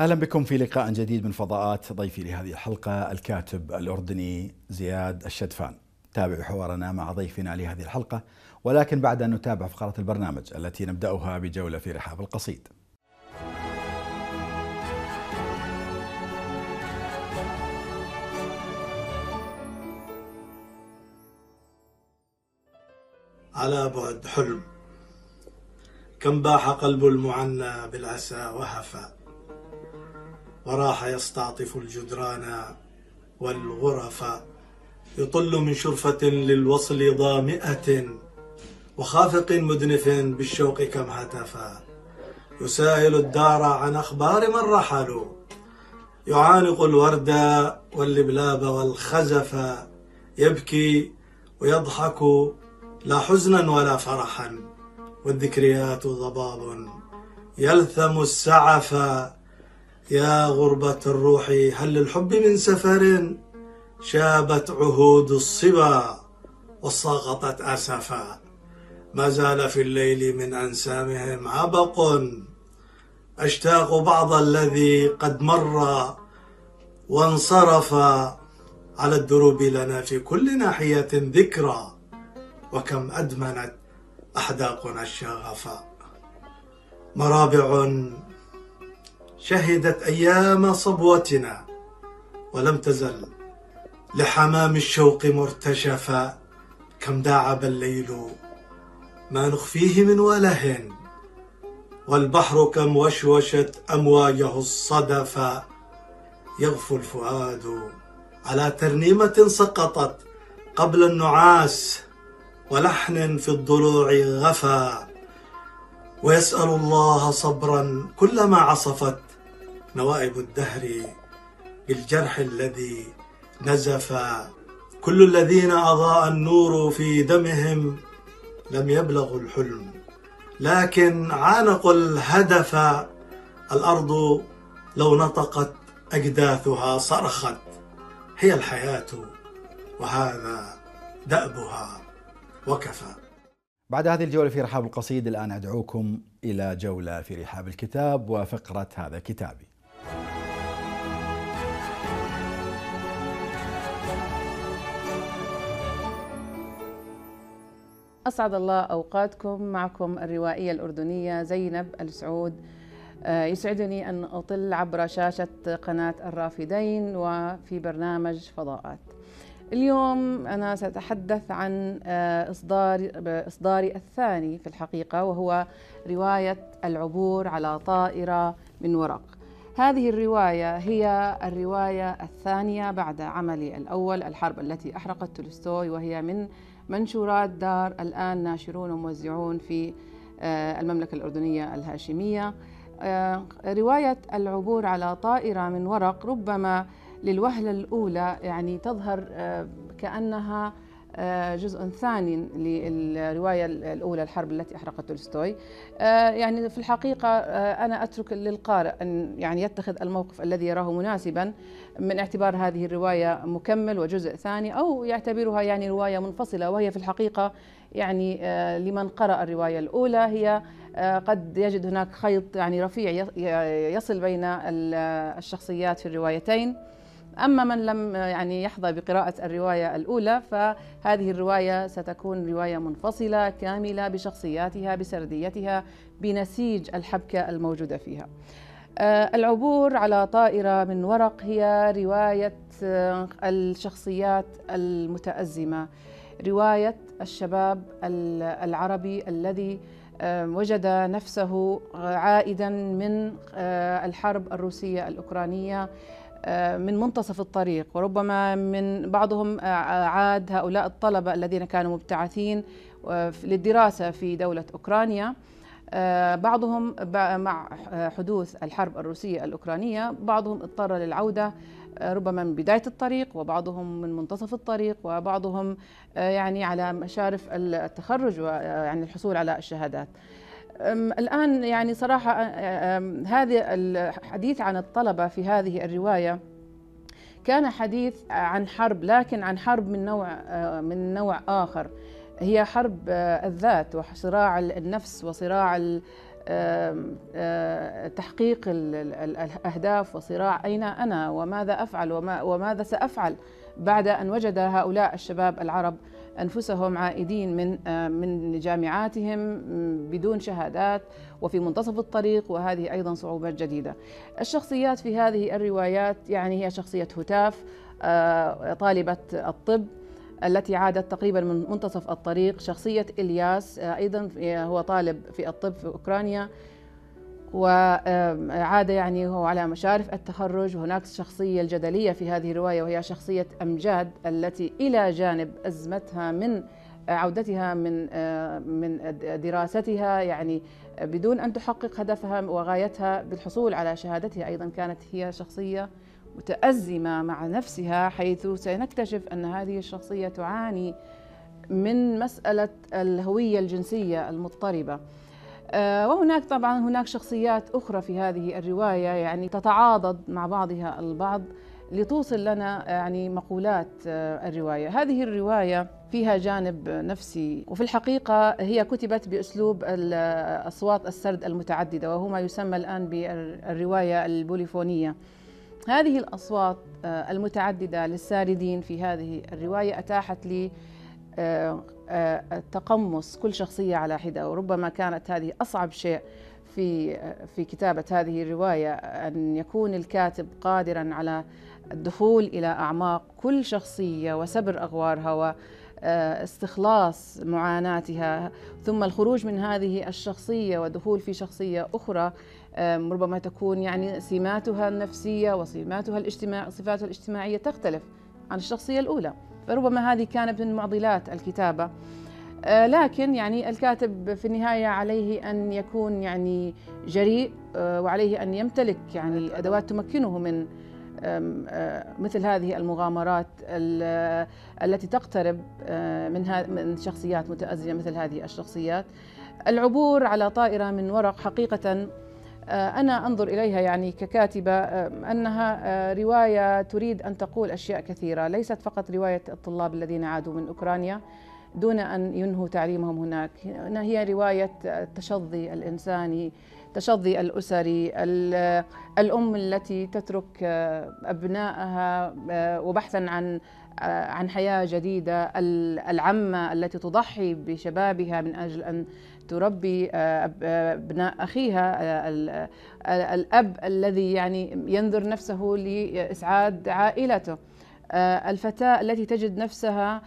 اهلا بكم في لقاء جديد من فضاءات ضيفي لهذه الحلقه الكاتب الاردني زياد الشدفان. تابعوا حوارنا مع ضيفنا لهذه الحلقه ولكن بعد ان نتابع فقره البرنامج التي نبداها بجوله في رحاب القصيد. على بعد حلم كم باح قلب المعنى بالعسى وهفى وراح يستعطف الجدران والغرف يطل من شرفة للوصل ظامئة وخافق مدنف بالشوق كم هتفا يسائل الدار عن أخبار من رحلوا يعانق الورد واللبلاب والخزف يبكي ويضحك لا حزنا ولا فرحا والذكريات ضباب يلثم السعف يا غربة الروح هل للحب من سفر شابت عهود الصبا وسقطت أسفا ما زال في الليل من أنسامهم عبق أشتاق بعض الذي قد مر وانصرف على الدروب لنا في كل ناحية ذكرى وكم أدمنت أحداقنا الشغف مرابع شهدت أيام صبوتنا ولم تزل لحمام الشوق مرتشفة كم داعب الليل ما نخفيه من وله والبحر كم وشوشت أمواجه الصدف يغفو الفؤاد على ترنيمة سقطت قبل النعاس ولحن في الضلوع غفا ويسأل الله صبرا كلما عصفت نوائب الدهر بالجرح الذي نزف كل الذين أضاء النور في دمهم لم يبلغوا الحلم لكن عانقوا الهدف الأرض لو نطقت أجداثها صرخت هي الحياة وهذا دأبها وكفى بعد هذه الجولة في رحاب القصيد الآن أدعوكم إلى جولة في رحاب الكتاب وفقرة هذا كتابي أسعد الله أوقاتكم معكم الروائية الأردنية زينب السعود آه، يسعدني أن أطل عبر شاشة قناة الرافدين وفي برنامج فضاءات اليوم أنا سأتحدث عن آه، إصدار إصداري الثاني في الحقيقة وهو رواية العبور على طائرة من ورق هذه الرواية هي الرواية الثانية بعد عملي الأول الحرب التي أحرقت تولستوي وهي من منشورات دار الآن ناشرون وموزعون في آه، المملكة الأردنية الهاشمية آه، رواية العبور على طائرة من ورق ربما للوهلة الأولى يعني تظهر آه، كأنها آه، جزء ثاني للرواية الأولى الحرب التي أحرقت تولستوي آه، يعني في الحقيقة آه، أنا أترك للقارئ أن يعني يتخذ الموقف الذي يراه مناسبا من اعتبار هذه الرواية مكمل وجزء ثاني أو يعتبرها يعني رواية منفصلة وهي في الحقيقة يعني لمن قرأ الرواية الأولى هي قد يجد هناك خيط يعني رفيع يصل بين الشخصيات في الروايتين أما من لم يعني يحظى بقراءة الرواية الأولى فهذه الرواية ستكون رواية منفصلة كاملة بشخصياتها بسرديتها بنسيج الحبكة الموجودة فيها آه، العبور على طائرة من ورق هي رواية آه، الشخصيات المتأزمة رواية الشباب العربي الذي آه، وجد نفسه عائدا من الحرب الروسية الأوكرانية آه، من منتصف الطريق وربما من بعضهم آه، عاد هؤلاء الطلبة الذين كانوا مبتعثين آه، للدراسة في دولة أوكرانيا بعضهم مع حدوث الحرب الروسية الأوكرانية بعضهم اضطر للعودة ربما من بداية الطريق وبعضهم من منتصف الطريق وبعضهم يعني على مشارف التخرج ويعني الحصول على الشهادات الآن يعني صراحة هذا الحديث عن الطلبة في هذه الرواية كان حديث عن حرب لكن عن حرب من نوع من نوع آخر هي حرب الذات وصراع النفس وصراع تحقيق الأهداف وصراع أين أنا وماذا أفعل وماذا سأفعل بعد أن وجد هؤلاء الشباب العرب انفسهم عائدين من آه، من جامعاتهم بدون شهادات وفي منتصف الطريق وهذه ايضا صعوبات جديده. الشخصيات في هذه الروايات يعني هي شخصيه هتاف آه، طالبه الطب التي عادت تقريبا من منتصف الطريق، شخصيه الياس آه، ايضا هو طالب في الطب في اوكرانيا وعاد يعني هو على مشارف التخرج وهناك الشخصية الجدلية في هذه الرواية وهي شخصية أمجاد التي إلى جانب أزمتها من عودتها من من دراستها يعني بدون أن تحقق هدفها وغايتها بالحصول على شهادتها أيضا كانت هي شخصية متأزمة مع نفسها حيث سنكتشف أن هذه الشخصية تعاني من مسألة الهوية الجنسية المضطربة آه، وهناك طبعا هناك شخصيات أخرى في هذه الرواية يعني تتعاضد مع بعضها البعض لتوصل لنا يعني مقولات آه، الرواية هذه الرواية فيها جانب نفسي وفي الحقيقة هي كتبت بأسلوب أصوات السرد المتعددة وهو ما يسمى الآن بالرواية البوليفونية هذه الأصوات آه، المتعددة للساردين في هذه الرواية أتاحت لي آه، آه، تقمص كل شخصية على حدة وربما كانت هذه أصعب شيء في آه، في كتابة هذه الرواية أن يكون الكاتب قادرا على الدخول إلى أعماق كل شخصية وسبر أغوارها واستخلاص معاناتها ثم الخروج من هذه الشخصية ودخول في شخصية أخرى ربما تكون يعني سماتها النفسية وسماتها الاجتماع صفاتها الاجتماعية تختلف عن الشخصية الأولى فربما هذه كانت من معضلات الكتابة آه، لكن يعني الكاتب في النهاية عليه أن يكون يعني جريء آه، وعليه أن يمتلك يعني أدوات تمكنه من آه، مثل هذه المغامرات التي تقترب من من شخصيات متأزمة مثل هذه الشخصيات العبور على طائرة من ورق حقيقة آه، أنا أنظر إليها يعني ككاتبة أنها آه، رواية تريد أن تقول أشياء كثيرة ليست فقط رواية الطلاب الذين عادوا من أوكرانيا دون أن ينهوا تعليمهم هناك هي رواية التشظي آه، الإنساني التشظي الأسري الأم التي تترك أبنائها وبحثا عن عن حياة جديدة العمة التي تضحي بشبابها من أجل أن تربي ابناء آه، آه، اخيها آه، الاب الذي يعني ينذر نفسه لاسعاد عائلته الفتاه التي تجد نفسها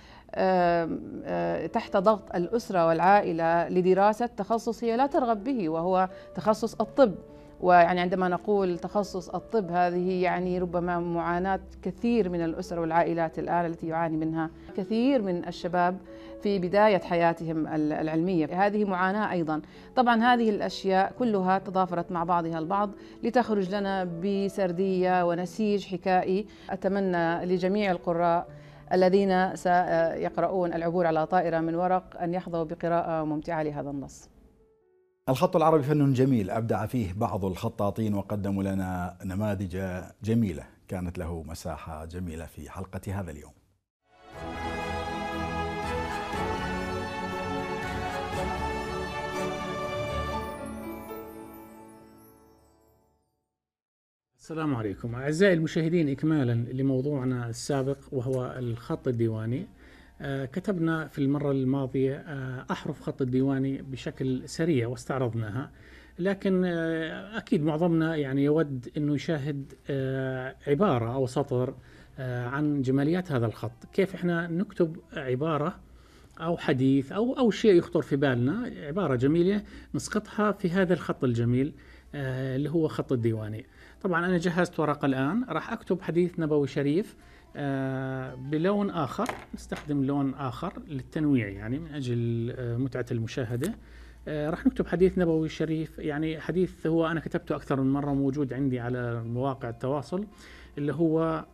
تحت ضغط الاسره والعائله لدراسه تخصص هي لا ترغب به وهو تخصص الطب ويعني عندما نقول تخصص الطب هذه يعني ربما معاناة كثير من الأسر والعائلات الآن التي يعاني منها كثير من الشباب في بداية حياتهم العلمية هذه معاناة أيضا طبعا هذه الأشياء كلها تضافرت مع بعضها البعض لتخرج لنا بسردية ونسيج حكائي أتمنى لجميع القراء الذين سيقرؤون العبور على طائرة من ورق أن يحظوا بقراءة ممتعة لهذا النص الخط العربي فن جميل ابدع فيه بعض الخطاطين وقدموا لنا نماذج جميله كانت له مساحه جميله في حلقه هذا اليوم السلام عليكم أعزائي المشاهدين إكمالا لموضوعنا السابق وهو الخط الديواني آه، كتبنا في المرة الماضية آه، أحرف خط الديواني بشكل سريع واستعرضناها لكن آه، أكيد معظمنا يعني يود أنه يشاهد عبارة أو سطر عن جماليات هذا الخط كيف إحنا نكتب عبارة أو حديث أو أو شيء يخطر في بالنا عبارة جميلة نسقطها في هذا الخط الجميل اللي هو خط الديواني طبعا أنا جهزت ورقة الآن راح أكتب حديث نبوي شريف آه، بلون آخر نستخدم لون آخر للتنويع يعني من أجل آه، متعة المشاهدة آه، راح نكتب حديث نبوي شريف يعني حديث هو أنا كتبته أكثر من مرة موجود عندي على مواقع التواصل اللي هو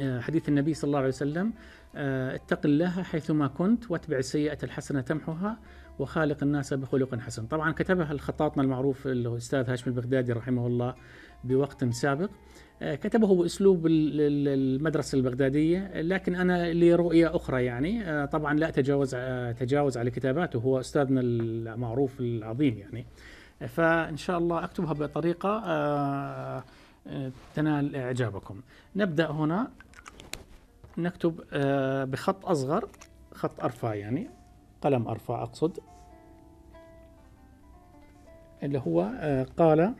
حديث النبي صلى الله عليه وسلم اتق الله حيثما كنت واتبع السيئة الحسنة تمحها وخالق الناس بخلق حسن طبعا كتبها الخطاطنا المعروف الأستاذ هاشم البغدادي رحمه الله بوقت سابق آه، كتبه باسلوب المدرسه البغداديه لكن انا لي رؤيه اخرى يعني آه، طبعا لا اتجاوز آه، تجاوز على كتاباته هو استاذنا المعروف العظيم يعني فان شاء الله اكتبها بطريقه تنال اعجابكم نبدا هنا نكتب بخط اصغر خط ارفع يعني قلم ارفع اقصد اللي هو قال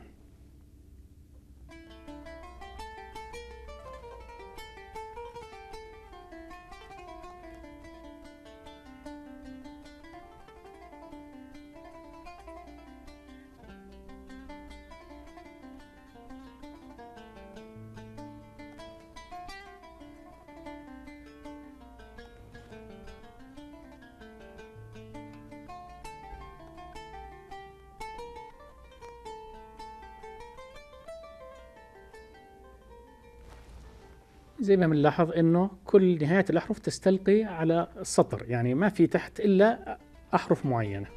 زي ما بنلاحظ انه كل نهايه الاحرف تستلقي على السطر يعني ما في تحت الا احرف معينه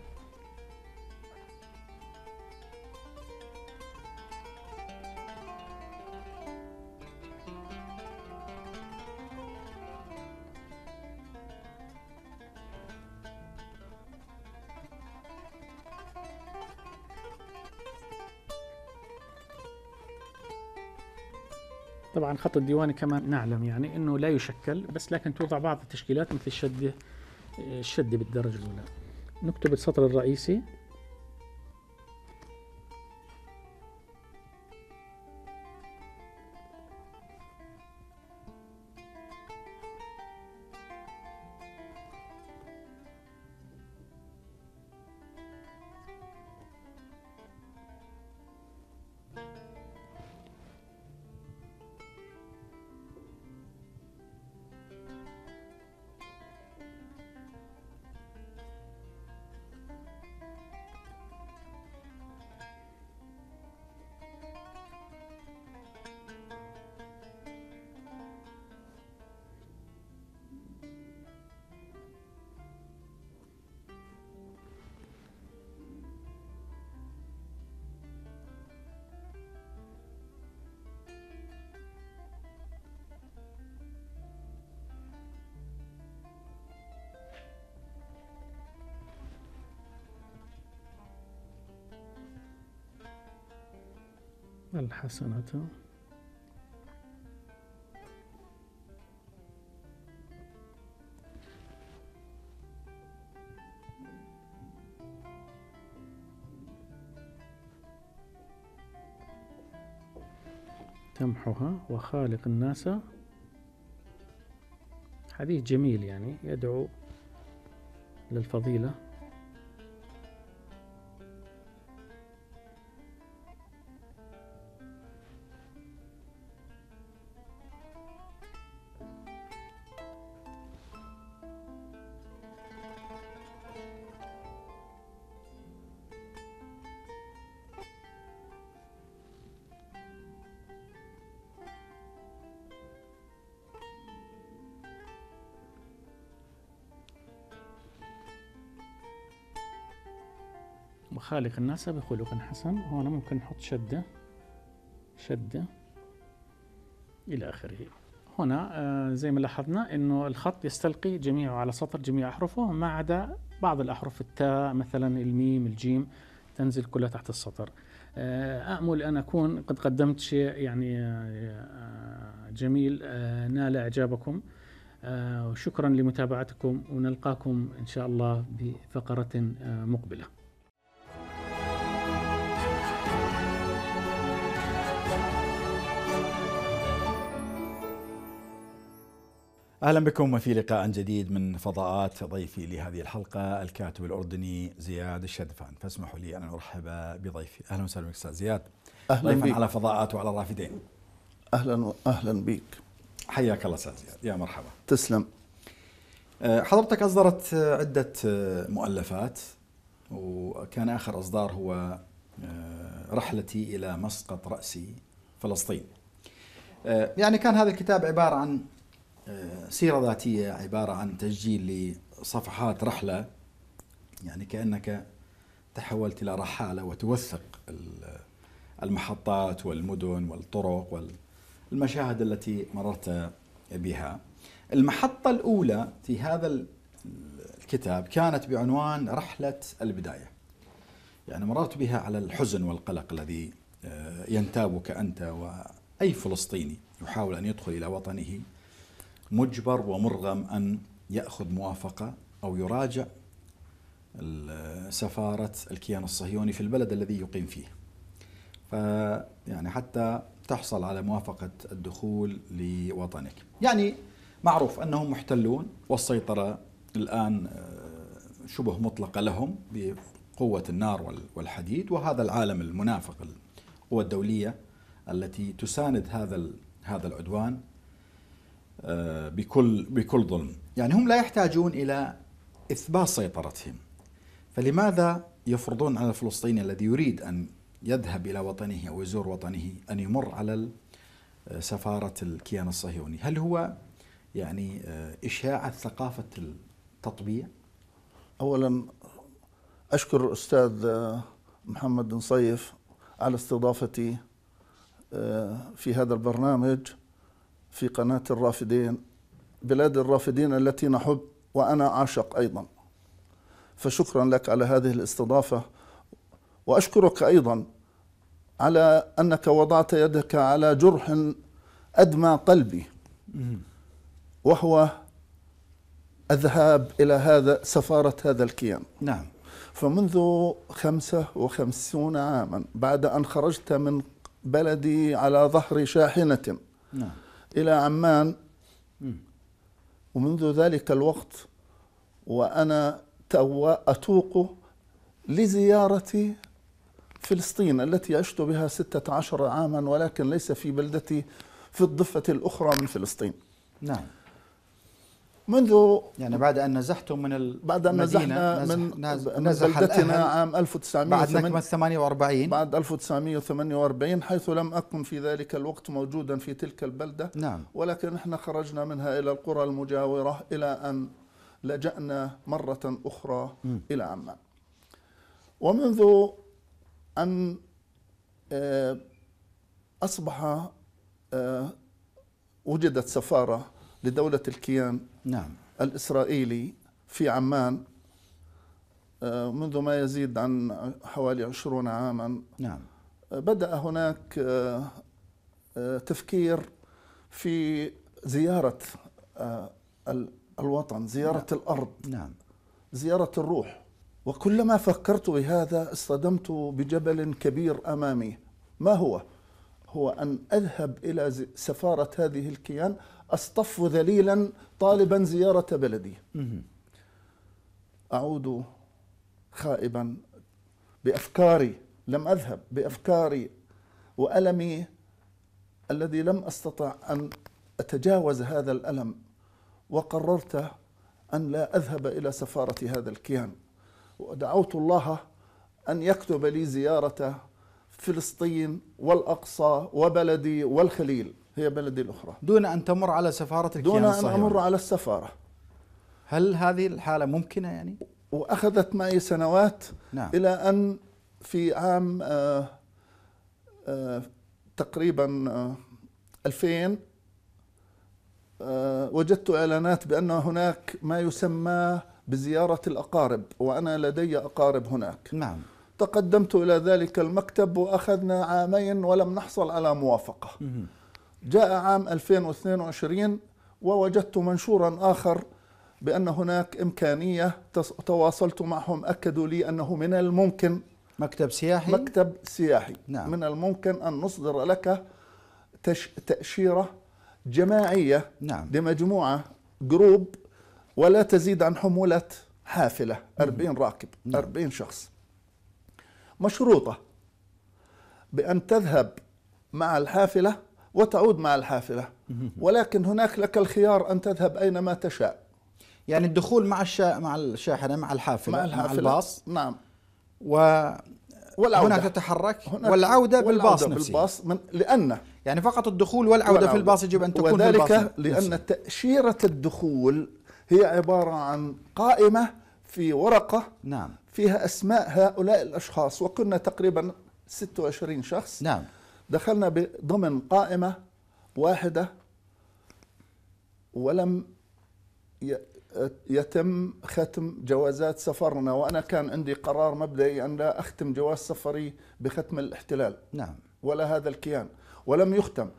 الخط الديواني كما نعلم يعني أنه لا يشكل بس لكن توضع بعض التشكيلات مثل الشدة الشدة بالدرجة الأولى نكتب السطر الرئيسي الحسنة تمحها وخالق الناس حديث جميل يعني يدعو للفضيلة خالق الناس بخلق حسن هنا ممكن نحط شدة شدة إلى آخره هنا آه، زي ما لاحظنا أنه الخط يستلقي جميعه على سطر جميع أحرفه ما عدا بعض الأحرف التاء مثلا الميم الجيم تنزل كلها تحت السطر آه، أأمل أن أكون قد قدمت شيء يعني آه، جميل نال إعجابكم وشكرا لمتابعتكم ونلقاكم إن شاء الله بفقرة مقبلة اهلا بكم في لقاء جديد من فضاءات ضيفي لهذه الحلقه الكاتب الاردني زياد الشدفان فاسمحوا لي ان ارحب بضيفي اهلا وسهلا بك استاذ زياد اهلا ضيفا بيك. على فضاءات وعلى الرافدين اهلا واهلا بك حياك الله استاذ زياد يا مرحبا تسلم أه، حضرتك اصدرت عده مؤلفات وكان اخر اصدار هو أه، رحلتي الى مسقط راسي فلسطين أه، يعني كان هذا الكتاب عباره عن سيرة ذاتية عبارة عن تسجيل لصفحات رحلة يعني كأنك تحولت إلى رحالة وتوثق المحطات والمدن والطرق والمشاهد التي مررت بها المحطة الأولى في هذا الكتاب كانت بعنوان رحلة البداية يعني مررت بها على الحزن والقلق الذي آه، ينتابك أنت وأي فلسطيني يحاول أن يدخل إلى وطنه مجبر ومرغم أن يأخذ موافقة أو يراجع سفارة الكيان الصهيوني في البلد الذي يقيم فيه يعني حتى تحصل على موافقة الدخول لوطنك يعني معروف أنهم محتلون والسيطرة الآن آه، شبه مطلقة لهم بقوة النار والحديد وهذا العالم المنافق القوى الدولية التي تساند هذا هذا العدوان آه، بكل بكل ظلم يعني هم لا يحتاجون إلى إثبات سيطرتهم فلماذا يفرضون على الفلسطيني الذي يريد أن يذهب إلى وطنه أو يزور وطنه أن يمر على آه، سفارة الكيان الصهيوني هل هو يعني آه، إشاعة ثقافة التطبيع؟ أولا أشكر الأستاذ محمد نصيف على استضافتي في هذا البرنامج في قناة الرافدين بلاد الرافدين التي نحب وأنا عاشق أيضا فشكرا لك على هذه الاستضافة وأشكرك أيضا على أنك وضعت يدك على جرح أدمى قلبي وهو الذهاب إلى هذا سفارة هذا الكيان نعم فمنذ خمسة وخمسون عاما بعد أن خرجت من بلدي على ظهر شاحنة نعم إلى عمان ومنذ ذلك الوقت وأنا أتوق لزيارة فلسطين التي عشت بها 16 عاما ولكن ليس في بلدتي في الضفة الأخرى من فلسطين نعم منذ يعني بعد ان نزحتم من المدينه بعد ان نزحنا من نزح بلدتنا عام 1948 بعد 48 بعد 1948 حيث لم اكن في ذلك الوقت موجودا في تلك البلده نعم ولكن احنا خرجنا منها الى القرى المجاوره الى ان لجانا مره اخرى م. الى عمان ومنذ ان آه، اصبح آه، وجدت سفاره لدوله الكيان نعم الإسرائيلي في عمان آه، منذ ما يزيد عن حوالي عشرون عاما نعم آه، بدأ هناك آه، تفكير في زيارة الوطن زيارة نعم. الأرض نعم. زيارة الروح وكلما فكرت بهذا اصطدمت بجبل كبير أمامي ما هو؟ هو أن أذهب إلى سفارة هذه الكيان أصطف ذليلا طالبا زيارة بلدي أعود خائبا بأفكاري لم أذهب بأفكاري وألمي الذي لم أستطع أن أتجاوز هذا الألم وقررت أن لا أذهب إلى سفارة هذا الكيان ودعوت الله أن يكتب لي زيارة فلسطين والأقصى وبلدي والخليل هي بلدي الأخرى دون أن تمر على سفارة الكيان دون أن أمر على السفارة هل هذه الحالة ممكنة يعني؟ وأخذت معي سنوات نعم. إلى أن في عام آآ آه، آآ آه، تقريبا 2000 آه، وجدت إعلانات بأن هناك ما يسمى بزيارة الأقارب وأنا لدي أقارب هناك نعم تقدمت إلى ذلك المكتب وأخذنا عامين ولم نحصل على موافقة مه. جاء عام 2022 ووجدت منشورا آخر بأن هناك إمكانية تواصلت معهم أكدوا لي أنه من الممكن مكتب سياحي مكتب سياحي نعم. من الممكن أن نصدر لك تش... تأشيرة جماعية نعم. لمجموعة جروب ولا تزيد عن حمولة حافلة 40 راكب نعم. 40 شخص مشروطة بأن تذهب مع الحافلة وتعود مع الحافلة ولكن هناك لك الخيار أن تذهب أينما تشاء يعني الدخول مع الشا... مع الشاحنة مع الحافلة مع, الحافلة. مع الباص نعم و والعودة هناك تتحرك هناك والعودة بالباص والعودة نفسه بالباص من لأن يعني فقط الدخول والعودة, والعودة في الباص يجب أن تكون وذلك في الباص لأن نفسه. تأشيرة الدخول هي عبارة عن قائمة في ورقة نعم فيها أسماء هؤلاء الأشخاص وكنا تقريبا 26 شخص نعم دخلنا ضمن قائمة واحدة ولم يتم ختم جوازات سفرنا وأنا كان عندي قرار مبدئي أن لا أختم جواز سفري بختم الاحتلال نعم ولا هذا الكيان ولم يختم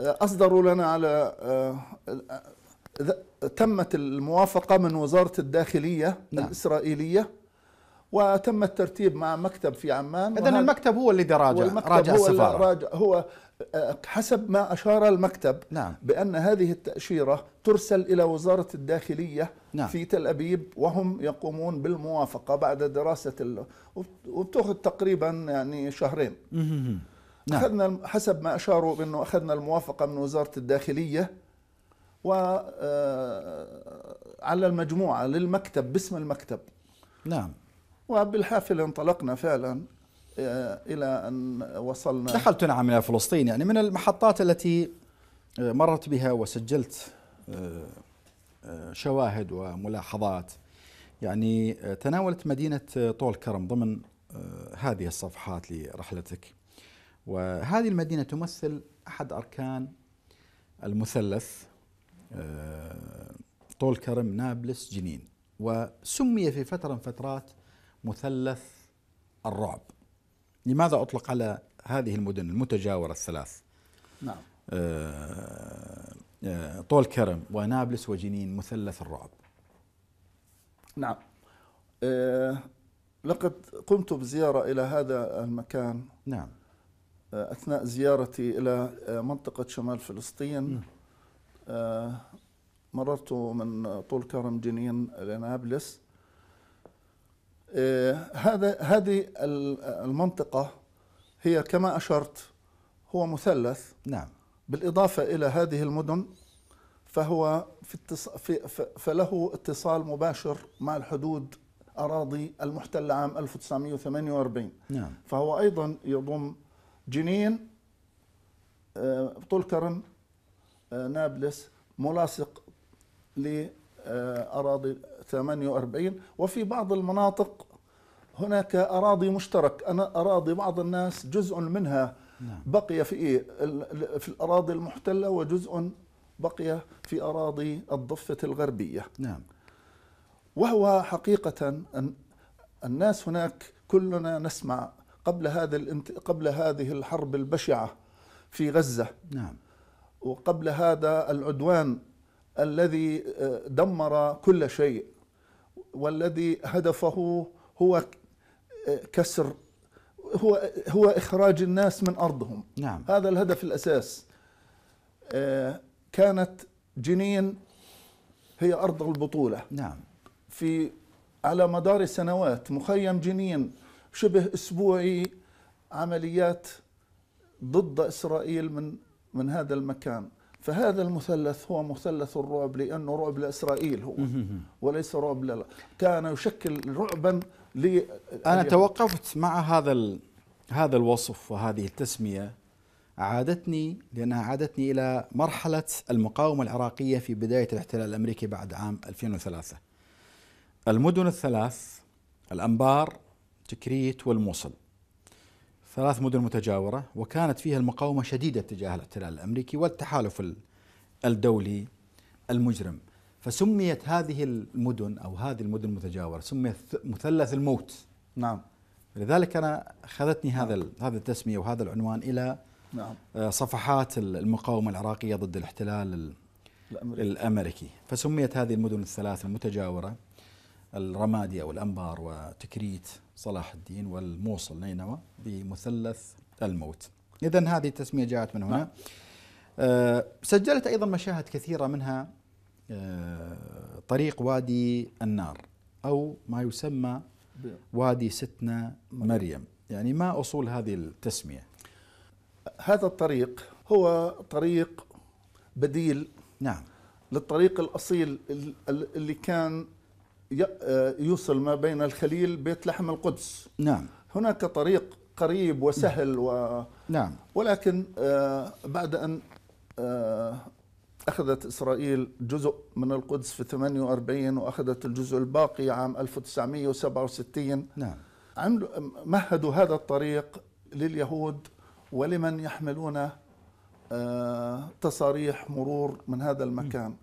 أصدروا لنا على آه، تمت الموافقة من وزارة الداخلية نعم. الإسرائيلية وتم الترتيب مع مكتب في عمان اذا المكتب هو اللي راجع راجع هو السفاره راجع هو آه، حسب ما اشار المكتب نعم. بان هذه التاشيره ترسل الى وزاره الداخليه نعم. في تل ابيب وهم يقومون بالموافقه بعد دراسه ال... وبتاخذ تقريبا يعني شهرين نعم. اخذنا حسب ما اشاروا بانه اخذنا الموافقه من وزاره الداخليه و آه، على المجموعه للمكتب باسم المكتب نعم وبالحافل انطلقنا فعلا آه، إلى أن وصلنا دخلت نعم إلى فلسطين يعني من المحطات التي آه، مرت بها وسجلت آه، شواهد وملاحظات يعني تناولت مدينة طول كرم ضمن هذه الصفحات لرحلتك وهذه المدينة تمثل أحد أركان المثلث طول كرم نابلس جنين وسمي في فترة من فترات مثلث الرعب لماذا أطلق على هذه المدن المتجاورة الثلاث نعم آه آه طول كرم ونابلس وجنين مثلث الرعب نعم آه لقد قمت بزيارة إلى هذا المكان نعم آه، أثناء زيارتي إلى آه، منطقة شمال فلسطين آه، مررت من طول كرم جنين لنابلس آه، هذا هذه المنطقة هي كما أشرت هو مثلث نعم بالإضافة إلى هذه المدن فهو في التص... في فله اتصال مباشر مع الحدود أراضي المحتلة عام 1948 نعم فهو أيضا يضم جنين آه، طول كرم آه، نابلس ملاصق لأراضي 48 وفي بعض المناطق هناك أراضي مشترك أنا أراضي بعض الناس جزء منها نعم. بقي في إيه؟ في الأراضي المحتلة وجزء بقي في أراضي الضفة الغربية نعم وهو حقيقة أن الناس هناك كلنا نسمع قبل هذا قبل هذه الحرب البشعة في غزة نعم وقبل هذا العدوان الذي آه، دمر كل شيء والذي هدفه هو كسر هو هو اخراج الناس من ارضهم نعم. هذا الهدف الاساس آه، كانت جنين هي ارض البطوله نعم في على مدار سنوات مخيم جنين شبه اسبوعي عمليات ضد اسرائيل من من هذا المكان فهذا المثلث هو مثلث الرعب لأنه رعب لإسرائيل هو وليس رعب لا كان يشكل رعبا ل أنا توقفت مع هذا ال... هذا الوصف وهذه التسمية عادتني لأنها عادتني إلى مرحلة المقاومة العراقية في بداية الاحتلال الأمريكي بعد عام 2003 المدن الثلاث الأنبار تكريت والموصل ثلاث مدن متجاورة وكانت فيها المقاومة شديدة تجاه الاحتلال الأمريكي والتحالف الدولي المجرم فسميت هذه المدن أو هذه المدن المتجاورة سميت مثلث الموت نعم لذلك أنا أخذتني نعم. هذا هذا التسمية وهذا العنوان إلى نعم. آه، صفحات المقاومة العراقية ضد الاحتلال الأمريكي, الأمريكي. فسميت هذه المدن الثلاث المتجاورة الرمادي أو الأنبار وتكريت صلاح الدين والموصل نينوى بمثلث الموت إذا هذه التسمية جاءت من هنا أه سجلت أيضا مشاهد كثيرة منها أه طريق وادي النار أو ما يسمى وادي ستنا مريم يعني ما أصول هذه التسمية هذا الطريق هو طريق بديل نعم للطريق الأصيل اللي كان آه، يوصل ما بين الخليل بيت لحم القدس نعم هناك طريق قريب وسهل و نعم ولكن آه، بعد أن آه، أخذت إسرائيل جزء من القدس في 48 وأخذت الجزء الباقي عام 1967 نعم عملوا مهدوا هذا الطريق لليهود ولمن يحملون تصاريح مرور من هذا المكان م.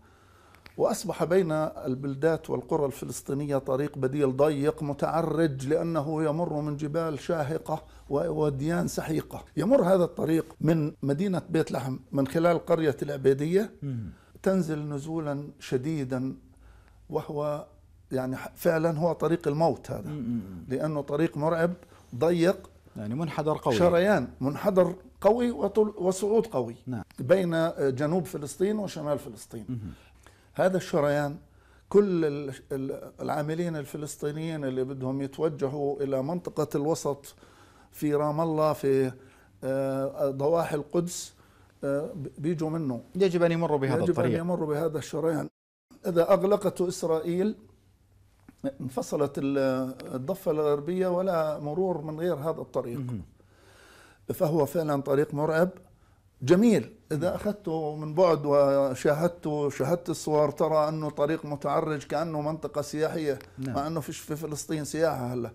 واصبح بين البلدات والقرى الفلسطينيه طريق بديل ضيق متعرج لانه يمر من جبال شاهقه ووديان سحيقه، يمر هذا الطريق من مدينه بيت لحم من خلال قريه العبيديه تنزل نزولا شديدا وهو يعني فعلا هو طريق الموت هذا لانه طريق مرعب ضيق يعني منحدر قوي شريان منحدر قوي وصعود قوي نعم. بين جنوب فلسطين وشمال فلسطين هذا الشريان كل العاملين الفلسطينيين اللي بدهم يتوجهوا إلى منطقة الوسط في رام الله في آه، ضواحي القدس آه، بيجوا منه يجب أن يمروا بهذا يجب الطريق يجب أن يمروا بهذا الشريان إذا أغلقته إسرائيل انفصلت الضفة الغربية ولا مرور من غير هذا الطريق فهو فعلا طريق مرعب جميل اذا اخذته من بعد وشاهدته شاهدت الصور ترى انه طريق متعرج كانه منطقه سياحيه نعم. مع انه فيش في فلسطين سياحه هلا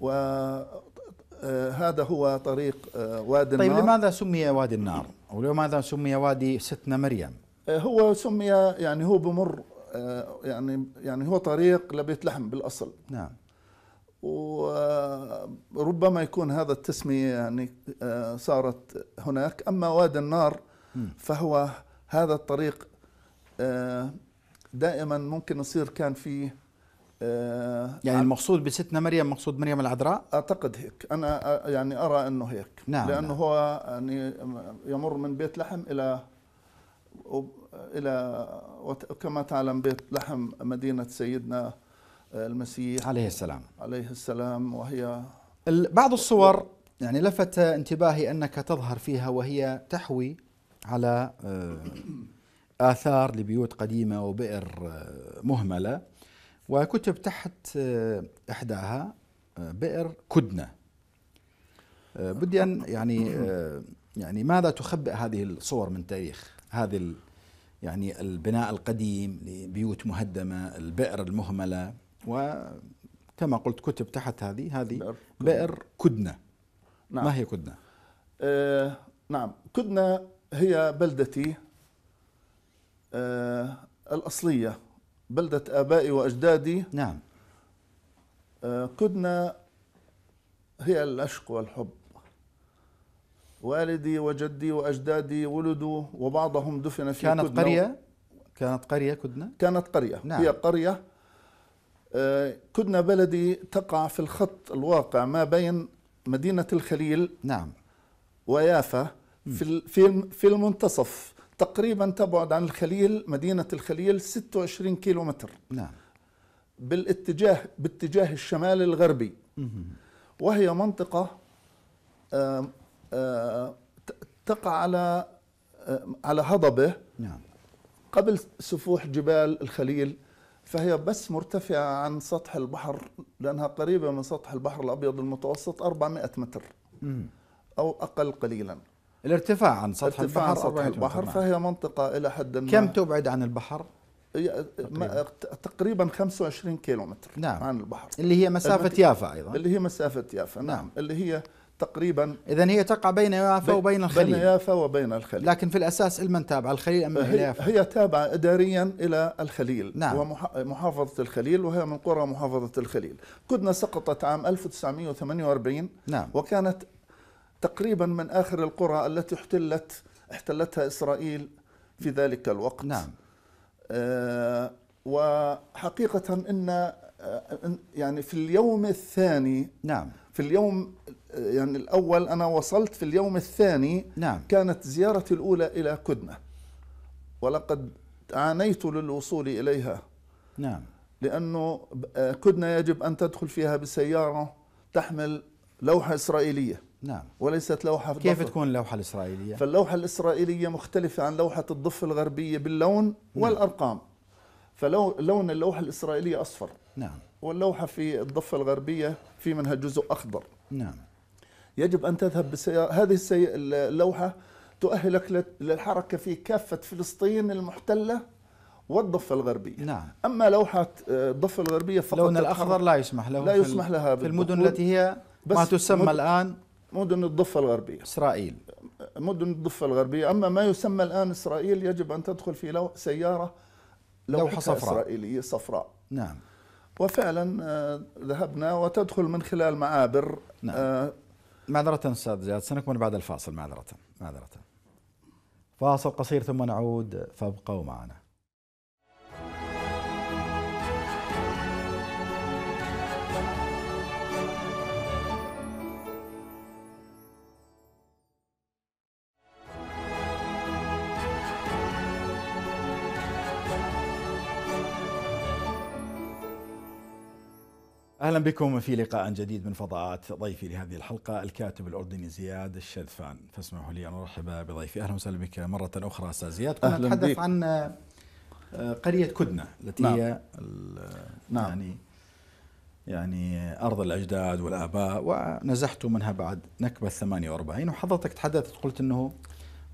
وهذا آه، هو طريق آه، وادي طيب النار طيب لماذا سمي وادي النار او لماذا سمي وادي ستنا مريم آه، هو سمي يعني هو بمر يعني يعني هو طريق لبيت لحم بالاصل نعم وربما يكون هذا التسمية يعني آه، صارت هناك أما وادي النار فهو هذا الطريق آه، دائما ممكن يصير كان فيه آه، يعني المقصود بستنا مريم مقصود مريم العذراء اعتقد هيك انا يعني ارى انه هيك نعم, نعم. لانه نعم. هو يعني يمر من بيت لحم الى الى كما تعلم بيت لحم مدينه سيدنا المسيح عليه السلام عليه السلام وهي بعض الصور يعني لفت انتباهي انك تظهر فيها وهي تحوي على آه، اثار لبيوت قديمه وبئر آه، مهمله وكتب تحت آه، احداها بئر كدنه بدي ان يعني يعني ماذا تخبئ هذه الصور من تاريخ هذه يعني البناء القديم لبيوت مهدمه البئر المهمله وكما قلت كتب تحت هذه هذه بئر, بئر كدنة نعم. ما هي كدنة؟ آه نعم كدنة هي بلدتي آه الأصلية بلدة آبائي وأجدادي نعم آه كدنة هي العشق والحب والدي وجدي وأجدادي ولدوا وبعضهم دفن في كانت كدنة قرية كانت قرية كدنة؟ كانت قرية نعم. هي قرية آه، كدنا بلدي تقع في الخط الواقع ما بين مدينة الخليل نعم ويافا في في في المنتصف تقريبا تبعد عن الخليل مدينة الخليل 26 كيلو متر نعم بالاتجاه باتجاه الشمال الغربي وهي منطقة تقع على على هضبة نعم قبل سفوح جبال الخليل فهي بس مرتفعة عن سطح البحر لأنها قريبة من سطح البحر الأبيض المتوسط 400 متر أو أقل قليلا الارتفاع عن سطح ارتفاع البحر عن سطح البحر فهي منطقة إلى حد ما كم تبعد عن البحر؟ آه، آه، تقريبا, تقريبا 25 كيلومتر نعم. عن البحر اللي هي مسافة المت... يافا أيضا اللي هي مسافة يافا نعم, نعم. اللي هي تقريبا اذا هي تقع بين يافا وبين الخليل بين يافا وبين الخليل لكن في الاساس لمن تابعه الخليل ام يافا هي تابعه اداريا الى الخليل نعم ومحافظه الخليل وهي من قرى محافظه الخليل كدنا سقطت عام 1948 نعم وكانت تقريبا من اخر القرى التي احتلت احتلتها اسرائيل في ذلك الوقت نعم آه وحقيقه ان آه، يعني في اليوم الثاني نعم في اليوم يعني الأول أنا وصلت في اليوم الثاني نعم. كانت زيارتي الأولى إلى كدنة ولقد عانيت للوصول إليها نعم لأنه كدنة يجب أن تدخل فيها بسيارة تحمل لوحة إسرائيلية نعم وليست لوحة في كيف تكون اللوحة الإسرائيلية؟ فاللوحة الإسرائيلية مختلفة عن لوحة الضفة الغربية باللون نعم. والأرقام فلون اللوحة الإسرائيلية أصفر نعم واللوحة في الضفة الغربية في منها جزء أخضر نعم يجب أن تذهب بسيارة هذه السي... اللوحة تؤهلك للحركة في كافة فلسطين المحتلة والضفة الغربية نعم أما لوحة آه، الضفة الغربية فقط لون الأخضر لا يسمح له لا يسمح لها في المدن التي هي ما تسمى مد... الآن مدن الضفة الغربية إسرائيل مدن الضفة الغربية أما ما يسمى الآن إسرائيل يجب أن تدخل في لو... سيارة لوحة, لوحة صفراء إسرائيلية صفراء نعم وفعلا آه، ذهبنا وتدخل من خلال معابر نعم. آه معذرة استاذ زياد سنكمل بعد الفاصل معذرة معذرة فاصل قصير ثم نعود فابقوا معنا اهلا بكم في لقاء جديد من فضاءات ضيفي لهذه الحلقه الكاتب الاردني زياد الشذفان فاسمحوا لي ان ارحب بضيفي اهلا وسهلا بك مره اخرى استاذ زياد كنا نتحدث عن آه، قريه كدنه التي نعم. هي نعم. يعني يعني ارض الاجداد والاباء ونزحت منها بعد نكبه 48 وحضرتك تحدثت قلت انه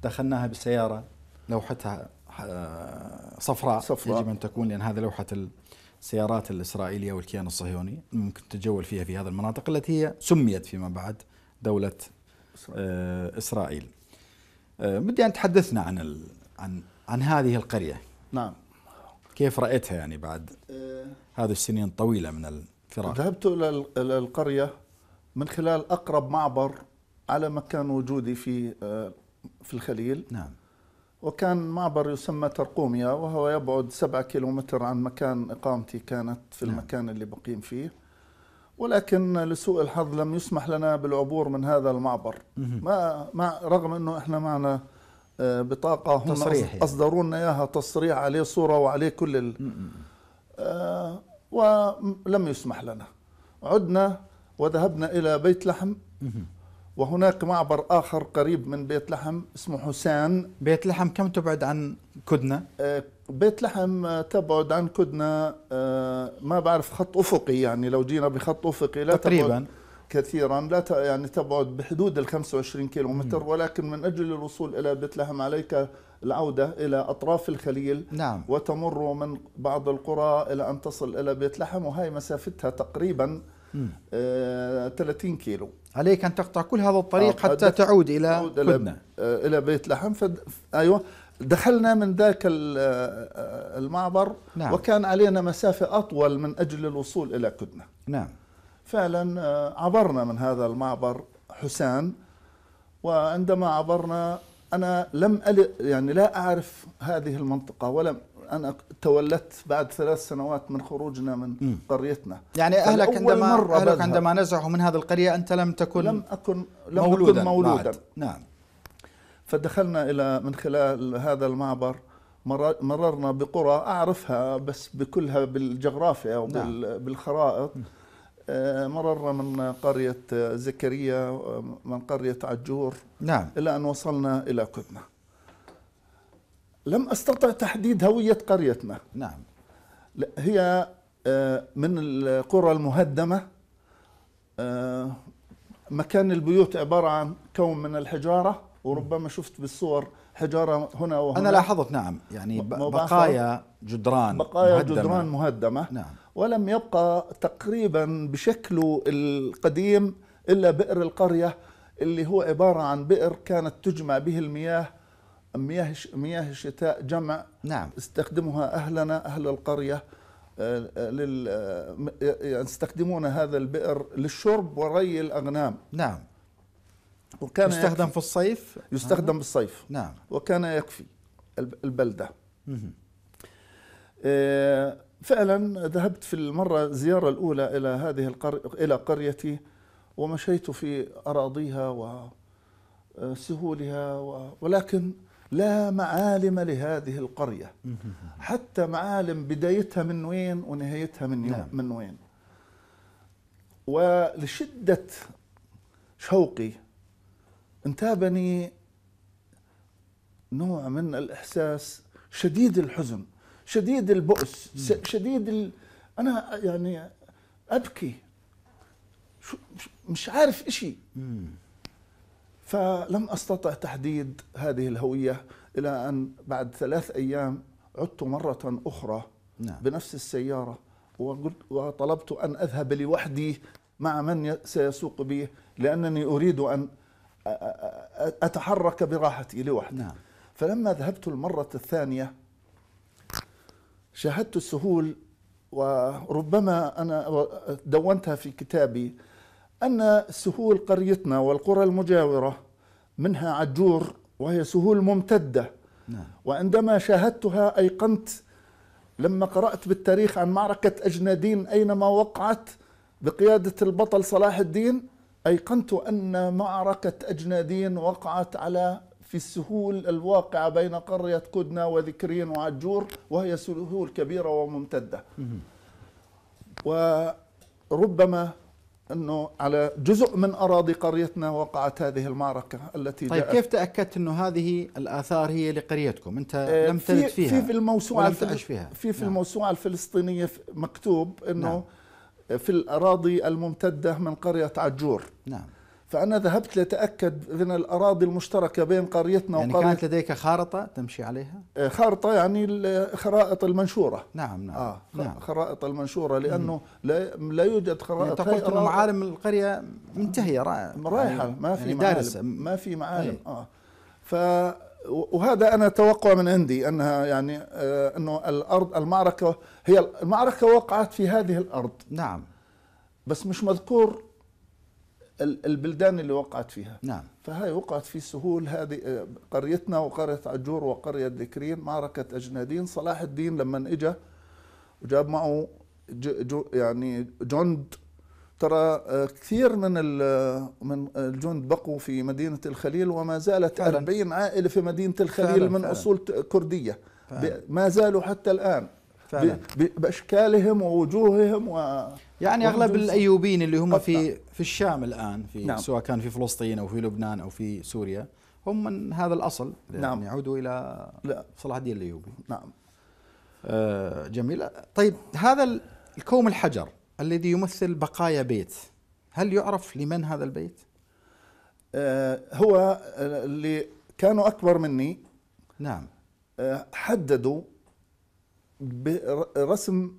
دخلناها بالسياره لوحتها آه، صفراء, صفراء. يجب ان تكون لان هذه لوحه السيارات الإسرائيلية والكيان الصهيوني ممكن تتجول فيها في هذه المناطق التي هي سميت فيما بعد دولة آه، إسرائيل, إسرائيل. آه، بدي أن تحدثنا عن عن عن هذه القرية نعم كيف رأيتها يعني بعد آه. هذه السنين الطويلة من الفراغ ذهبت إلى القرية من خلال أقرب معبر على مكان وجودي في في الخليل نعم وكان معبر يسمى ترقوميا وهو يبعد سبعة كيلومتر عن مكان إقامتي كانت في نعم. المكان اللي بقيم فيه ولكن لسوء الحظ لم يسمح لنا بالعبور من هذا المعبر ما مع رغم أنه إحنا معنا آه، بطاقة هم تصريح يعني. أصدروا لنا إياها تصريح عليه صورة وعليه كل ال... آه، ولم يسمح لنا عدنا وذهبنا إلى بيت لحم وهناك معبر آخر قريب من بيت لحم اسمه حسان بيت لحم كم تبعد عن كدنة؟ آه، بيت لحم آه، تبعد عن كدنة آه، ما بعرف خط أفقي يعني لو جينا بخط أفقي لا تقريبا تبعد كثيرا لا يعني تبعد بحدود ال 25 كيلو متر ولكن من أجل الوصول إلى بيت لحم عليك العودة إلى أطراف الخليل نعم. وتمر من بعض القرى إلى أن تصل إلى بيت لحم وهي مسافتها تقريبا 30 آه، كيلو عليك ان تقطع كل هذا الطريق آه، حتى تعود الى تعود آه، الى بيت لحم ف... ايوه دخلنا من ذاك المعبر نعم. وكان علينا مسافة أطول من أجل الوصول إلى كدنة نعم فعلا عبرنا من هذا المعبر حسان وعندما عبرنا أنا لم يعني لا أعرف هذه المنطقة ولم أنا تولدت بعد ثلاث سنوات من خروجنا من م. قريتنا يعني أهلك عندما مرة أهلك عندما نزحوا من هذه القرية أنت لم تكن لم أكن لم مولودا, أكن مولودا. نعم فدخلنا إلى من خلال هذا المعبر مررنا بقرى أعرفها بس بكلها بالجغرافيا وبالخرائط نعم. آه، مررنا من قرية زكريا آه، من قرية عجور نعم. إلى أن وصلنا إلى كتنة لم أستطع تحديد هوية قريتنا نعم هي آه، من القرى المهدمة آه، مكان البيوت عبارة عن كون من الحجارة وربما شفت بالصور حجارة هنا وهنا أنا لاحظت نعم يعني بقايا جدران بقايا مهدمة. جدران مهدمة نعم ولم يبقى تقريبا بشكله القديم إلا بئر القرية اللي هو عبارة عن بئر كانت تجمع به المياه مياه مياه الشتاء جمع نعم استخدمها اهلنا اهل القريه آه، آه، لل آه، يعني يستخدمون هذا البئر للشرب وري الاغنام نعم وكان يستخدم يكفي. في الصيف يستخدم في الصيف نعم وكان يكفي البلده فعلا ذهبت في المره الزياره الاولى الى هذه القرية الى قريتي ومشيت في اراضيها وسهولها ولكن لا معالم لهذه القرية حتى معالم بدايتها من وين ونهايتها من, نعم. من وين ولشدة شوقي انتابني نوع من الإحساس شديد الحزن شديد البؤس شديد ال... أنا يعني أبكي مش عارف إشي فلم أستطع تحديد هذه الهوية إلى أن بعد ثلاث أيام عدت مرة أخرى نعم. بنفس السيارة وقلت وطلبت أن أذهب لوحدي مع من سيسوق بي لأنني أريد أن أتحرك براحتي لوحدي نعم. فلما ذهبت المرة الثانية شاهدت السهول وربما أنا دونتها في كتابي أن سهول قريتنا والقرى المجاورة منها عجور وهي سهول ممتدة نعم. وعندما شاهدتها أيقنت لما قرأت بالتاريخ عن معركة أجنادين أينما وقعت بقيادة البطل صلاح الدين أيقنت أن معركة أجنادين وقعت على في السهول الواقعة بين قرية كدنا وذكرين وعجور وهي سهول كبيرة وممتدة وربما انه على جزء من اراضي قريتنا وقعت هذه المعركه التي طيب جاءت كيف تاكدت انه هذه الاثار هي لقريتكم؟ انت آه، لم في تلد فيها في في الموسوعه ولم تعش فيها في في نعم. الموسوعه الفلسطينيه مكتوب انه نعم. في الاراضي الممتده من قريه عجور نعم فأنا ذهبت لأتأكد من الأراضي المشتركة بين قريتنا يعني وقرية كانت لديك خارطة تمشي عليها؟ آه، خارطة يعني الخرائط المنشورة نعم نعم, آه نعم. خرائط المنشورة لأنه لا, لا يوجد خرائط يعني قلت أنه معالم القرية منتهية رايحة يعني ما في يعني معالم دارسة. ما في معالم آه ف وهذا انا توقع من عندي انها يعني آه انه الارض المعركه هي المعركه وقعت في هذه الارض نعم بس مش مذكور البلدان اللي وقعت فيها نعم فهي وقعت في سهول هذه قريتنا وقرية عجور وقرية ذكرين معركة أجنادين صلاح الدين لما إجا وجاب معه جو يعني جند ترى آه، كثير من من الجند بقوا في مدينة الخليل وما زالت فعلا. 40 عائلة في مدينة الخليل فعلا من فعلا. أصول كردية فعلا. ما زالوا حتى الآن باشكالهم ووجوههم و يعني اغلب الايوبيين اللي هم في في الشام الان في نعم. سواء كان في فلسطين او في لبنان او في سوريا هم من هذا الاصل نعم يعني يعودوا الى لا. صلاح الدين الايوبي نعم آه جميل طيب هذا الكوم الحجر الذي يمثل بقايا بيت هل يعرف لمن هذا البيت؟ آه هو اللي كانوا اكبر مني نعم آه، حددوا برسم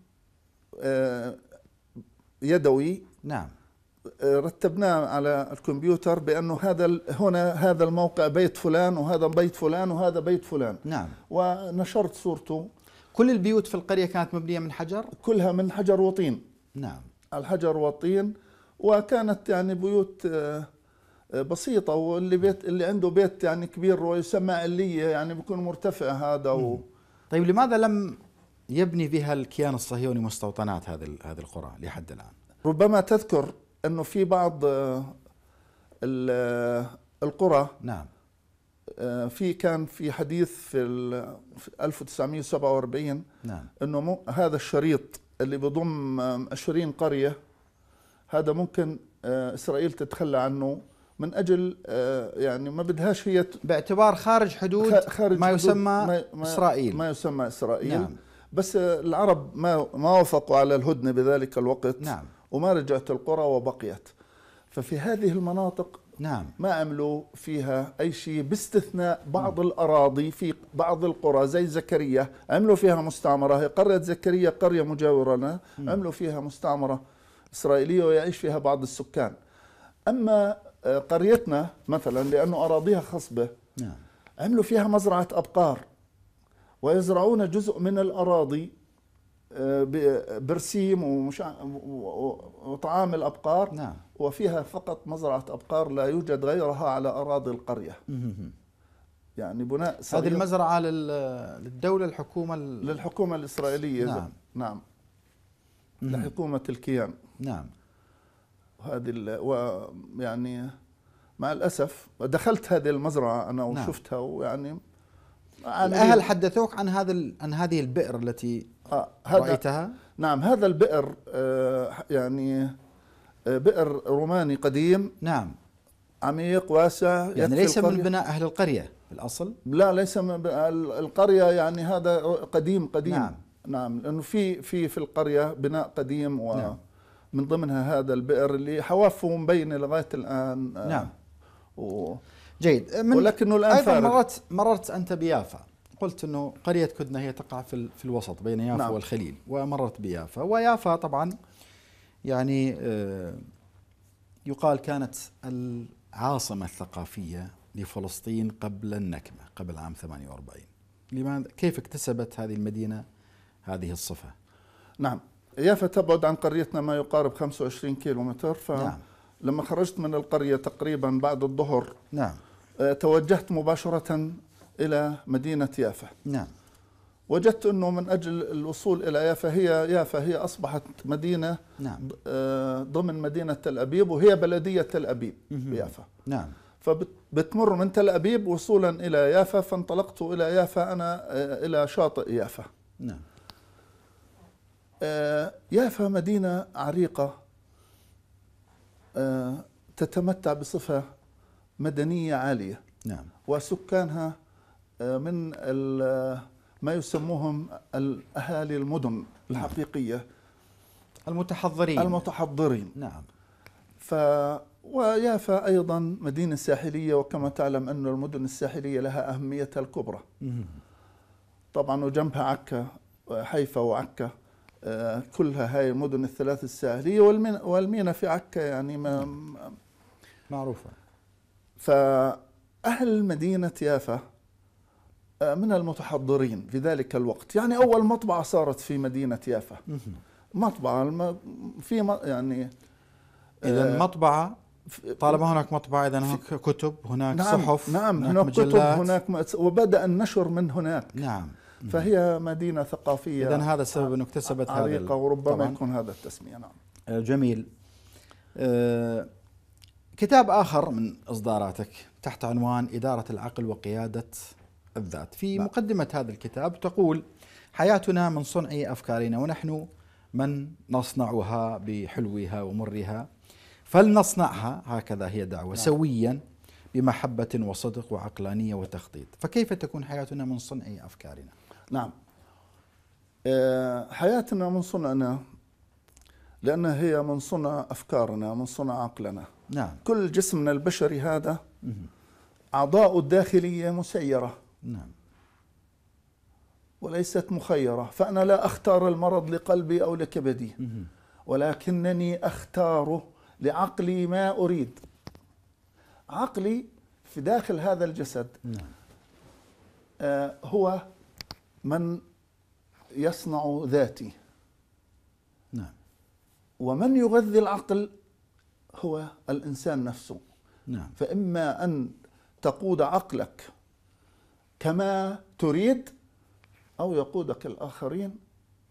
آه، يدوي نعم آه، رتبناه على الكمبيوتر بانه هذا هنا هذا الموقع بيت فلان وهذا بيت فلان وهذا بيت فلان نعم ونشرت صورته كل البيوت في القريه كانت مبنيه من حجر كلها من حجر وطين نعم الحجر والطين وكانت يعني بيوت آه، بسيطه واللي بيت اللي عنده بيت يعني كبير ويسمى عليه يعني بيكون مرتفع هذا و... طيب لماذا لم يبني بها الكيان الصهيوني مستوطنات هذه هذه القرى لحد الان. ربما تذكر انه في بعض آه، آه، القرى نعم آه، في كان في حديث في 1947 نعم انه هذا الشريط اللي بضم 20 قريه هذا ممكن اسرائيل تتخلى عنه من اجل يعني ما بدهاش هي باعتبار خارج حدود خارج ما يسمى حدود ما اسرائيل ما يسمى اسرائيل نعم. بس العرب ما ما وافقوا على الهدنه بذلك الوقت نعم وما رجعت القرى وبقيت ففي هذه المناطق نعم ما عملوا فيها اي شيء باستثناء بعض نعم. الاراضي في بعض القرى زي زكريا عملوا فيها مستعمره هي قريه زكريا قريه مجاوره لنا نعم. عملوا فيها مستعمره اسرائيليه ويعيش فيها بعض السكان اما آه، قريتنا مثلا لانه اراضيها خصبه نعم. عملوا فيها مزرعه ابقار ويزرعون جزء من الأراضي آه، برسيم ومش وطعام الأبقار نعم. وفيها فقط مزرعة أبقار لا يوجد غيرها على أراضي القرية يعني بناء هذه المزرعة للدولة الحكومة ال... للحكومة الإسرائيلية نعم نعم لحكومة الكيان نعم وهذه ال... و... يعني مع الأسف دخلت هذه المزرعة أنا نعم. وشفتها ويعني الاهل حدثوك عن هذا عن هذه البئر التي آه رايتها؟ نعم هذا البئر آه يعني آه، بئر روماني قديم نعم عميق واسع يعني ليس من بناء اهل القريه بالاصل؟ لا ليس من القريه يعني هذا قديم قديم نعم نعم لانه في في في القريه بناء قديم و نعم. من ضمنها هذا البئر اللي حوافه مبينه لغايه الان آه، نعم و جيد من ولكنه الان ايضا مررت مررت انت بيافا قلت انه قريه كدنه هي تقع في في الوسط بين يافا نعم. والخليل ومرت بيافا ويافا طبعا يعني آه، يقال كانت العاصمه الثقافيه لفلسطين قبل النكبه قبل عام 48 لماذا كيف اكتسبت هذه المدينه هذه الصفه نعم يافا تبعد عن قريتنا ما يقارب 25 كيلومتر ف نعم. لما خرجت من القرية تقريبا بعد الظهر نعم آه، توجهت مباشرة إلى مدينة يافا نعم وجدت أنه من أجل الوصول إلى يافا هي يافا هي أصبحت مدينة نعم. آه، ضمن مدينة تل أبيب وهي بلدية تل أبيب بيافا نعم فبتمر من تل أبيب وصولا إلى يافا فانطلقت إلى يافا أنا آه، إلى شاطئ يافا نعم يافا مدينة عريقة آه، تتمتع بصفة مدنية عالية نعم. وسكانها آه، من ما يسموهم الأهالي المدن الحقيقية المتحضرين المتحضرين نعم ف ويافا أيضا مدينة ساحلية وكما تعلم أن المدن الساحلية لها أهميتها الكبرى طبعا وجنبها عكا حيفا وعكا كلها هاي المدن الثلاث الساحليه والمينا في عكا يعني ما نعم. معروفه فاهل مدينه يافا آه، من المتحضرين في ذلك الوقت يعني اول مطبعه صارت في مدينه يافا يعني، آه، مطبعه في يعني اذا مطبعه طالما هناك مطبعة إذا هناك كتب هناك نعم صحف نعم هناك, هناك مجلات كتب هناك وبدأ النشر من هناك نعم فهي مدينه ثقافيه اذا هذا السبب انه اكتسبت هذا عريقه وربما طبعاً. يكون هذا التسميه نعم آه، جميل آه، كتاب اخر من اصداراتك تحت عنوان اداره العقل وقياده الذات في نعم. مقدمه هذا الكتاب تقول حياتنا من صنع افكارنا ونحن من نصنعها بحلوها ومرها فلنصنعها هكذا هي دعوه نعم. سويا بمحبه وصدق وعقلانيه وتخطيط فكيف تكون حياتنا من صنع افكارنا نعم آه، حياتنا من صنعنا لأنها هي من صنع أفكارنا من صنع عقلنا نعم. كل جسمنا البشري هذا أعضاء الداخلية مسيرة نعم. وليست مخيرة فأنا لا أختار المرض لقلبي أو لكبدي مم. ولكنني أختاره لعقلي ما أريد عقلي في داخل هذا الجسد نعم. آه هو من يصنع ذاتي نعم ومن يغذي العقل هو الإنسان نفسه نعم فإما أن تقود عقلك كما تريد أو يقودك الآخرين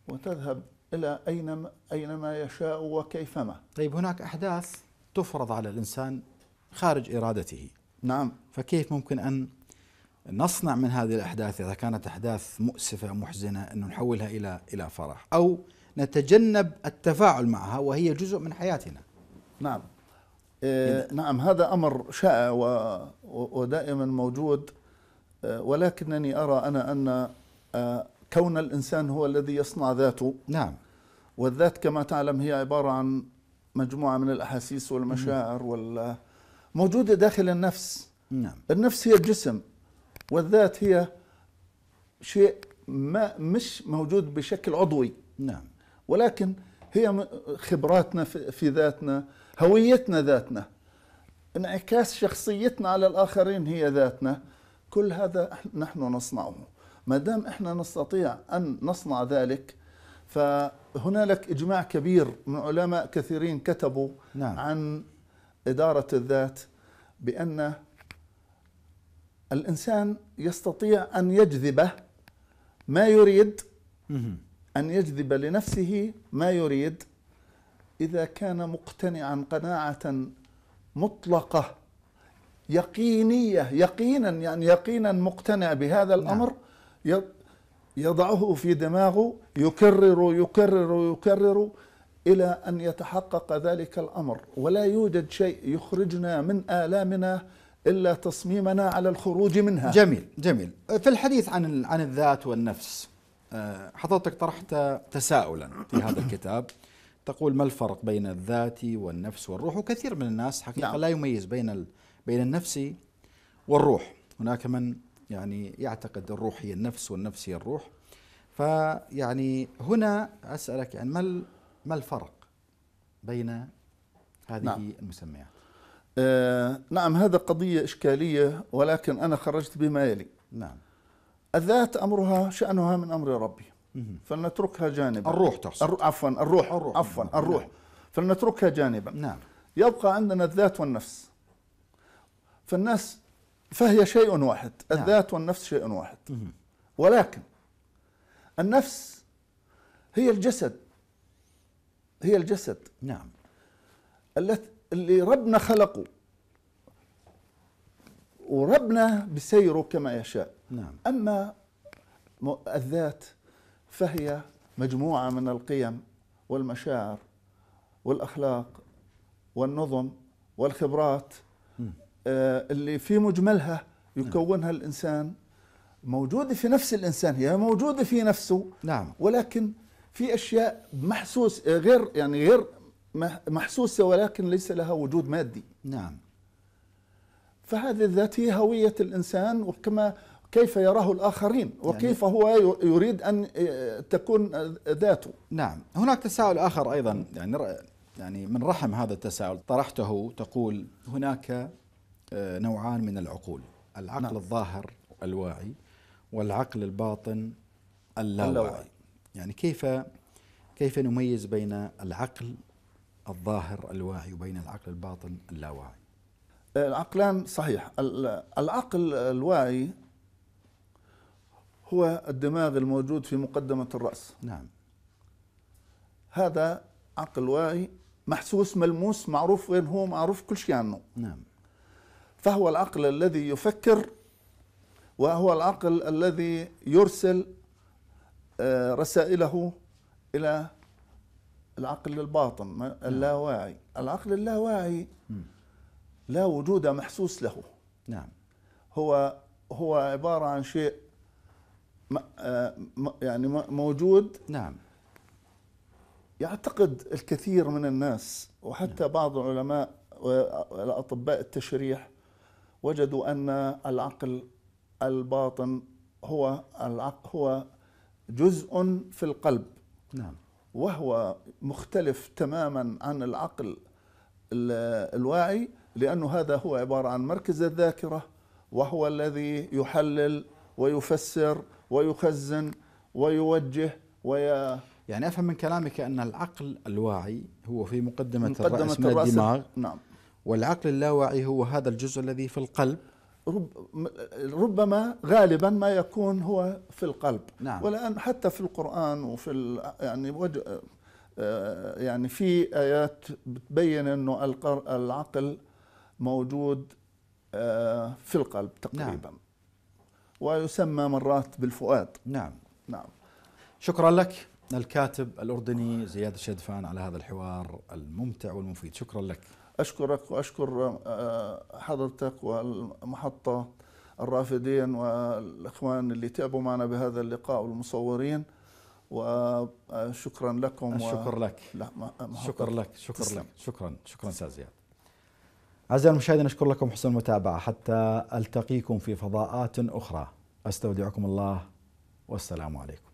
وتذهب إلى أينما, أينما يشاء وكيفما طيب هناك أحداث تفرض على الإنسان خارج إرادته نعم فكيف ممكن أن نصنع من هذه الاحداث اذا كانت احداث مؤسفه محزنه ان نحولها الى الى فرح او نتجنب التفاعل معها وهي جزء من حياتنا. نعم. إيه نعم هذا امر شائع ودائما موجود آه، ولكنني ارى انا ان آه، كون الانسان هو الذي يصنع ذاته نعم والذات كما تعلم هي عباره عن مجموعه من الاحاسيس والمشاعر وال موجوده داخل النفس نعم النفس هي الجسم والذات هي شيء ما مش موجود بشكل عضوي نعم ولكن هي خبراتنا في ذاتنا هويتنا ذاتنا انعكاس شخصيتنا على الاخرين هي ذاتنا كل هذا نحن نصنعه ما دام احنا نستطيع ان نصنع ذلك فهنالك اجماع كبير من علماء كثيرين كتبوا نعم. عن اداره الذات بان الإنسان يستطيع أن يجذب ما يريد أن يجذب لنفسه ما يريد إذا كان مقتنعا قناعة مطلقة يقينية يقينا يعني يقينا مقتنع بهذا نعم. الأمر يضعه في دماغه يكرر يكرر يكرر إلى أن يتحقق ذلك الأمر ولا يوجد شيء يخرجنا من آلامنا إلا تصميمنا على الخروج منها جميل جميل في الحديث عن عن الذات والنفس آه، حضرتك طرحت تساؤلا في هذا الكتاب تقول ما الفرق بين الذات والنفس والروح وكثير من الناس حقيقة نعم. لا يميز بين بين النفس والروح هناك من يعني يعتقد الروح هي النفس والنفس هي الروح فيعني هنا أسألك يعني ما ما الفرق بين هذه نعم. المسميات آه نعم هذا قضية إشكالية ولكن أنا خرجت بما يلي نعم الذات أمرها شأنها من أمر ربي فلنتركها جانبا الروح تقصد الرو... عفوا الروح الروح عفوا نعم. الروح فلنتركها جانبا نعم يبقى عندنا الذات والنفس فالناس فهي شيء واحد نعم. الذات والنفس شيء واحد مم. ولكن النفس هي الجسد هي الجسد نعم التي اللي ربنا خلقه وربنا بسيره كما يشاء نعم. أما الذات فهي مجموعة من القيم والمشاعر والأخلاق والنظم والخبرات آه اللي في مجملها يكونها الإنسان موجودة في نفس الإنسان هي يعني موجودة في نفسه نعم ولكن في أشياء محسوس غير يعني غير محسوسة ولكن ليس لها وجود مادي نعم فهذه الذات هي هوية الإنسان وكما كيف يراه الآخرين يعني وكيف يعني هو يريد أن آه، تكون آه، ذاته نعم هناك تساؤل آخر أيضا يعني يعني من رحم هذا التساؤل طرحته تقول هناك آه، نوعان من العقول العقل نعم. الظاهر الواعي والعقل الباطن اللاواعي يعني كيف كيف نميز بين العقل الظاهر الواعي وبين العقل الباطن اللاواعي العقلان صحيح العقل الواعي هو الدماغ الموجود في مقدمة الرأس نعم هذا عقل واعي محسوس ملموس معروف وين هو معروف كل شيء عنه نعم فهو العقل الذي يفكر وهو العقل الذي يرسل آه، رسائله إلى العقل الباطن نعم. اللاواعي العقل اللاواعي لا وجود محسوس له نعم هو هو عبارة عن شيء آه، يعني موجود نعم يعتقد الكثير من الناس وحتى نعم. بعض العلماء وأطباء التشريح وجدوا أن العقل الباطن هو العقل هو جزء في القلب نعم وهو مختلف تماما عن العقل الواعي لأنه هذا هو عبارة عن مركز الذاكرة وهو الذي يحلل ويفسر ويخزن ويوجه وي يعني أفهم من كلامك أن العقل الواعي هو في مقدمة, مقدمة الرأس, الرأس من الدماغ نعم والعقل اللاواعي هو هذا الجزء الذي في القلب ربما غالبا ما يكون هو في القلب نعم. والان حتى في القران وفي يعني آه، يعني في ايات بتبين انه العقل موجود آه، في القلب تقريبا نعم. ويسمى مرات بالفؤاد نعم نعم شكرا لك الكاتب الاردني زياد الشدفان على هذا الحوار الممتع والمفيد شكرا لك أشكرك وأشكر آه، آه، حضرتك والمحطة الرافدين والإخوان اللي تعبوا معنا بهذا اللقاء والمصورين وشكرا لكم الشكر و... لك لا ما شكر لك شكر تسلم. لك شكرا شكرا استاذ زياد أعزائي المشاهدين أشكر لكم حسن المتابعة حتى ألتقيكم في فضاءات أخرى أستودعكم الله والسلام عليكم